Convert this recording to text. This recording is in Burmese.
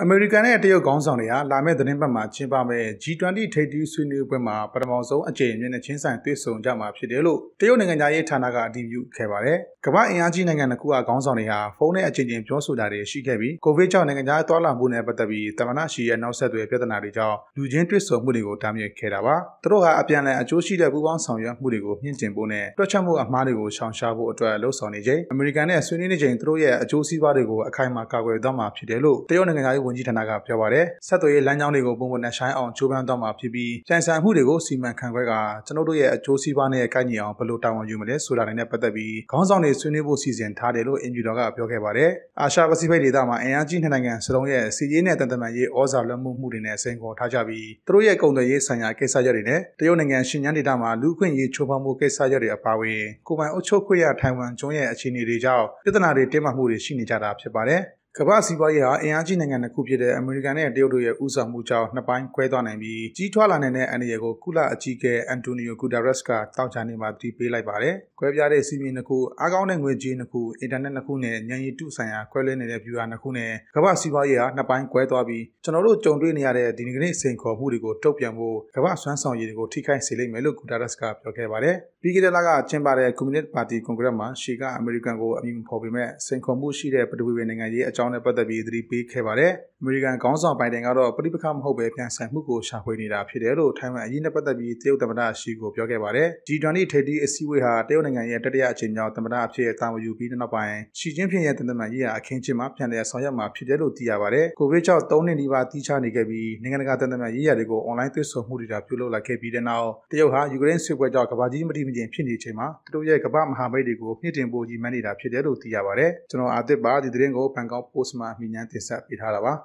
အမေရိကန်နဲ့တရုတ်ခေါင်းဆောင်တွေကလာမယ့်သတင်းပတ်မှာကျင်းပမယ့် G20 ထိပ်သီးဆွေးနွေးပွဲမှာပထမဆုံးအကြိမ်မျက်နှာချင်းဆိုင်တွေ့ဆုံကြမှာဖြစ်တယ်လို့တရုတ်နိုင်ငံသားရေးဌာနကအတည်ပြုခဲ့ပါတယ်။ကမ္ဘာအင်အားကြီးနိုင်ငံတစ်ခုကခေါင်းဆောင်တွေဟာဖုန်းနဲ့အကြိမ်ကြိမ်ပြောဆိုတာတွေရှိခဲ့ပြီးကိုဗစ်ကြောင့်နိုင်ငံသားသွားလာမှုနဲ့ပတ်သက်ပြီးတမနာရှိရဲ့နောက်ဆက်တွဲပြဿနာတွေကြောင့်လူချင်းတွေ့ဆုံမှုတွေကိုတားမြစ်ခဲ့တာပါ။သူတို့ဟာအပြန်အလှန်အကျိုးရှိတဲ့ပူးပေါင်းဆောင်ရွက်မှုတွေကိုမြင့်တင်ဖို့နဲ့တွက်ချက်မှုအမှားတွေကိုရှောင်ရှားဖို့အတွက်လှုံ့ဆော်နေချိန်အမေရိကန်နဲ့ဆွေးနွေးနေချိန်သူတို့ရဲ့အကျိုးစီးပွားတွေကိုအခိုင်အမာကာကွယ်သွားမှာဖြစ်တယ်လို့တရုတ်နိုင်ငံသားရေးဝန်ကြီးဌာနကပြောပါတယ်ဆက်သွယ်ရေးလမ်းကြောင်းတွေကိုပုံမှန်နဲ့ရှိုင်းအောင်ချိုးပမ်းသွားမှာဖြစ်ပြီးကြံစည်မှုတွေကိုစီမံခန့်ခွဲကကျွန်တို့ရဲ့အကျိုးစီးပွားနဲ့ကိုက်ညီအောင်ဘယ်လိုတာဝန်ယူမလဲဆိုတာနဲ့ပတ်သက်ပြီးခေါင်းဆောင်တွေဆွေးနွေးဖို့စီစဉ်ထားတယ်လို့အင်ဂျီတော်ကပြောခဲ့ပါတယ်အာရှပစိဖိတ်ဒေသမှာအင်အားကြီးနှစ်နိုင်ငံစလုံးရဲ့စီရေးနဲ့တန်တမာရေးဩဇာလွှမ်းမိုးမှုတွေနဲ့စိန်ခေါ်ထားကြပြီးသူတို့ရဲ့ကုန်သွယ်ရေးဆိုင်ရာကိစ္စရပ်တွေနဲ့တရုတ်နိုင်ငံရှင်ကျန်းဒေသမှာလူခွင့်ရေးချိုးဖောက်မှုကိစ္စရပ်တွေအပါအဝင် ကိုပိုင်အုပ်ချုပ်ခွင့်ရထိုင်ဝမ်ကျွန်းရဲ့အခြေအနေတွေကြောင့်ပြဿနာတွေတင်းမာမှုတွေရှိနေကြတာဖြစ်ပါတယ်ကမ္ဘာစီးပွားရေးဟာအင်အားကြီးနိုင်ငံတစ်ခုဖြစ်တဲ့အမေရိကန်နဲ့တရုတ်တို့ရဲ့ဦးဆောင်မှုကြောင့်နှစ်ပိုင်းခွဲသွားနိုင်ပြီးကြီးထွားလာနိုင်တဲ့အန္တရာယ်ကိုကုလအကြီးအကဲအန်တိုနီယိုဂူတာရက်စ်ကတောင်းချနေမှာတည်ပေးလိုက်ပါတယ်။ခွဲပြားတဲ့စီးမင်းတစ်ခုအားကောင်းတဲ့ငွေကြေးတစ်ခုအင်တာနက်တစ်ခုနဲ့ဉာဏ်ရည်တုဆိုင်ရာခွဲလွဲနေတဲ့ viewer တစ်ခုနဲ့ကမ္ဘာစီးပွားရေးဟာနှစ်ပိုင်းခွဲသွားပြီးကျွန်တော်တို့ကြုံတွေ့နေရတဲ့ဒီနေ့စိန်ခေါ်မှုတွေကိုတုံ့ပြန်ဖို့ကမ္ဘာစွမ်းဆောင်ရည်တွေကိုထိခိုက်စေလိမ့်မယ်လို့ဂူတာရက်စ်ကပြောခဲ့ပါတယ်။ပြီးခဲ့တဲ့လကကျင်းပတဲ့ Communist Party Congress မှာရှီကအမေရိကန်ကိုအမိမဖော်ပေမဲ့စိန်ခေါ်မှုရှိတဲ့ပထဝီဝင်နိုင်ငံရေးအကြောင်းကြောင်းနဲ့ပတ်သက်ပြီးသတိပေးခဲ့ပါတယ်။အမေရိကန်ခေါင်းဆောင်ဘိုင်ဒန်ကတော့ပဋိပက္ခမဟုတ်ဘဲပြန်ဆန်မှုကိုရှာဖွေနေတာဖြစ်တယ်လို့ထိုင်ဝမ်အရေးနဲ့ပတ်သက်ပြီးတရုတ်သမ္မတရှီကိုပြောခဲ့ပါတယ်။ G20 ထိပ်သီးအစည်းအဝေးဟာတရုတ်နိုင်ငံရဲ့တတိယအကြိမ်မြောက်သမ္မတအဖြစ်တာဝန်ယူပြီးနောက်ပိုင်းရှီကျင်းဖင်ရဲ့တသမန်ရေးရာအခင်းကျင်းမှာပြန်လည်ဆောင်ရွက်မှာဖြစ်တယ်လို့သိရပါတယ်။ကိုဗစ်ကြောင့်၃နှစ်နီးပါးတီးခြားနေခဲ့ပြီးနိုင်ငံတကာတသမန်ရေးရာတွေကိုအွန်လိုင်းသွေးဆော်မှုတွေဒါပြုလုပ်လာခဲ့ပြီးတဲ့နောက်တရုတ်ဟာယူကရိန်းစစ်ပွဲကြောင့်ကမ္ဘာကြီးမတိမကျင်ဖြစ်နေချိန်မှာသူတို့ရဲ့ကမ္ဘာမဟာမိတ်တွေကိုမြင့်တင်ဖို့ကြီးမှန်းနေတာဖြစ်တယ်လို့သိရပါတယ်။ကျွန်တော်အာသစ်ပါဒီသတင်းကိုဘန်ကောက် Osman မြညာတင်ဆက်ပေးထားတာပါ။